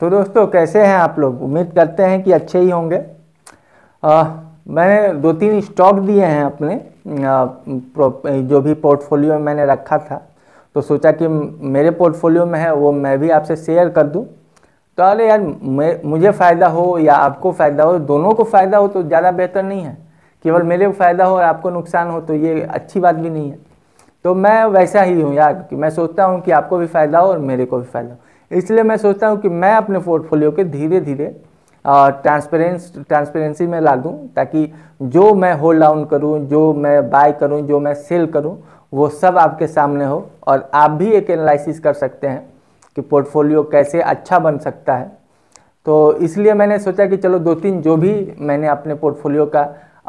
तो दोस्तों कैसे हैं आप लोग उम्मीद करते हैं कि अच्छे ही होंगे आ, मैंने दो तीन स्टॉक दिए हैं अपने आ, जो भी पोर्टफोलियो में मैंने रखा था तो सोचा कि मेरे पोर्टफोलियो में है वो मैं भी आपसे शेयर कर दूं तो अरे यार मुझे फ़ायदा हो या आपको फ़ायदा हो दोनों को फ़ायदा हो तो ज़्यादा बेहतर नहीं है केवल मेरे को फ़ायदा हो और आपको नुकसान हो तो ये अच्छी बात भी नहीं है तो मैं वैसा ही हूँ यार कि मैं सोचता हूँ कि आपको भी फ़ायदा हो और मेरे को भी फ़ायदा हो इसलिए मैं सोचता हूँ कि मैं अपने पोर्टफोलियो के धीरे धीरे ट्रांसपेरेंस ट्रांसपेरेंसी में ला दूँ ताकि जो मैं होल्ड डाउन करूँ जो मैं बाय करूँ जो मैं सेल करूँ वो सब आपके सामने हो और आप भी एक एनालिसिस कर सकते हैं कि पोर्टफोलियो कैसे अच्छा बन सकता है तो इसलिए मैंने सोचा कि चलो दो तीन जो भी मैंने अपने पोर्टफोलियो का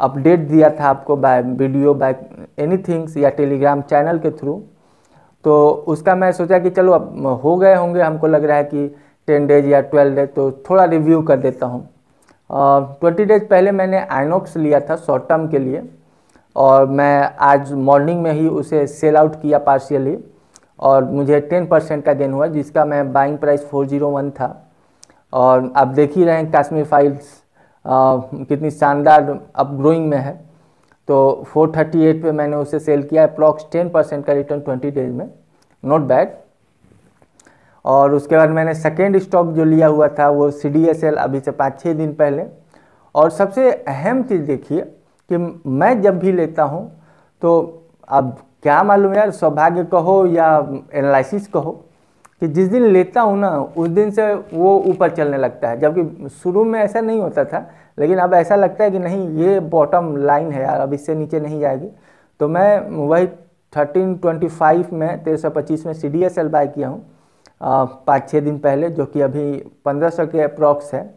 अपडेट दिया था आपको by video by any things या टेलीग्राम चैनल के थ्रू तो उसका मैं सोचा कि चलो अब हो गए होंगे हमको लग रहा है कि टेन डेज या ट्वेल्व डेज तो थोड़ा रिव्यू कर देता हूँ ट्वेंटी डेज पहले मैंने आइनॉक्स लिया था शॉर्ट टर्म के लिए और मैं आज मॉर्निंग में ही उसे सेल आउट किया पार्शियली और मुझे टेन परसेंट का गेन हुआ जिसका मैं buying price four zero one था और आप देख ही रहे हैं काश्मीर फाइल्स कितनी शानदार अप ग्रोइंग में है तो 438 पे मैंने उसे सेल किया अप्रॉक्स 10 परसेंट का रिटर्न 20 डेज में नॉट बैड और उसके बाद मैंने सेकेंड स्टॉक जो लिया हुआ था वो सी अभी से पाँच छः दिन पहले और सबसे अहम चीज़ देखिए कि मैं जब भी लेता हूँ तो अब क्या मालूम यार सौभाग्य कहो या एनालिसिस कहो कि जिस दिन लेता हूँ ना उस दिन से वो ऊपर चलने लगता है जबकि शुरू में ऐसा नहीं होता था लेकिन अब ऐसा लगता है कि नहीं ये बॉटम लाइन है यार अब इससे नीचे नहीं जाएगी तो मैं वही थर्टीन ट्वेंटी फाइव में तेरह सौ पच्चीस में C D S L buy किया हूँ पाँच छः दिन पहले जो कि अभी पंद्रह सौ के अप्रॉक्स है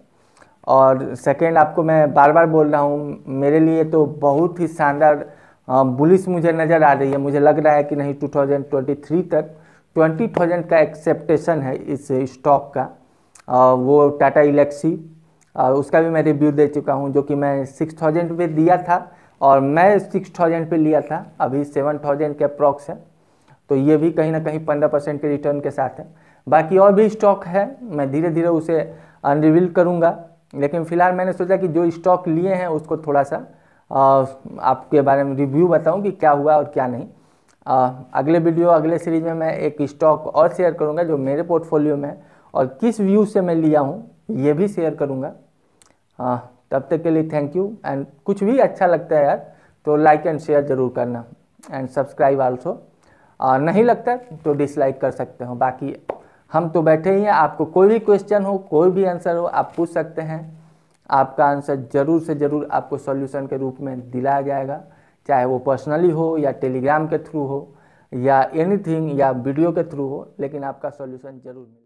और सेकेंड आपको मैं बार बार बोल रहा हूँ मेरे लिए तो बहुत ही शानदार बुलिस मुझे नज़र आ रही है मुझे लग रहा है कि नहीं 2023 तक 20,000 का एक्सेप्टेशन है इस स्टॉक का आ, वो टाटा इलेक्सी उसका भी मैं रिव्यू दे चुका हूँ जो कि मैं सिक्स थाउजेंड पर दिया था और मैं सिक्स थाउजेंड पर लिया था अभी सेवन थाउजेंड के अप्रॉक्स है तो ये भी कहीं ना कहीं पंद्रह परसेंट के रिटर्न के साथ है बाकी और भी स्टॉक है मैं धीरे धीरे उसे अनरिवील करूँगा लेकिन फ़िलहाल मैंने सोचा कि जो स्टॉक लिए हैं उसको थोड़ा सा आ, आपके बारे में रिव्यू बताऊँ कि क्या हुआ और क्या नहीं आ, अगले वीडियो अगले सीरीज में मैं एक स्टॉक और शेयर करूँगा जो मेरे पोर्टफोलियो में है और किस व्यू से मैं लिया हूँ ये भी शेयर करूँगा हाँ तब तक के लिए थैंक यू एंड कुछ भी अच्छा लगता है यार तो लाइक एंड शेयर ज़रूर करना एंड सब्सक्राइब आल्सो नहीं लगता तो डिसलाइक कर सकते हो बाकी हम तो बैठे ही हैं आपको कोई भी क्वेश्चन हो कोई भी आंसर हो आप पूछ सकते हैं आपका आंसर ज़रूर से ज़रूर आपको सॉल्यूशन के रूप में दिलाया जाएगा चाहे वो पर्सनली हो या टेलीग्राम के थ्रू हो या एनीथिंग या वीडियो के थ्रू हो लेकिन आपका सॉल्यूशन ज़रूर मिले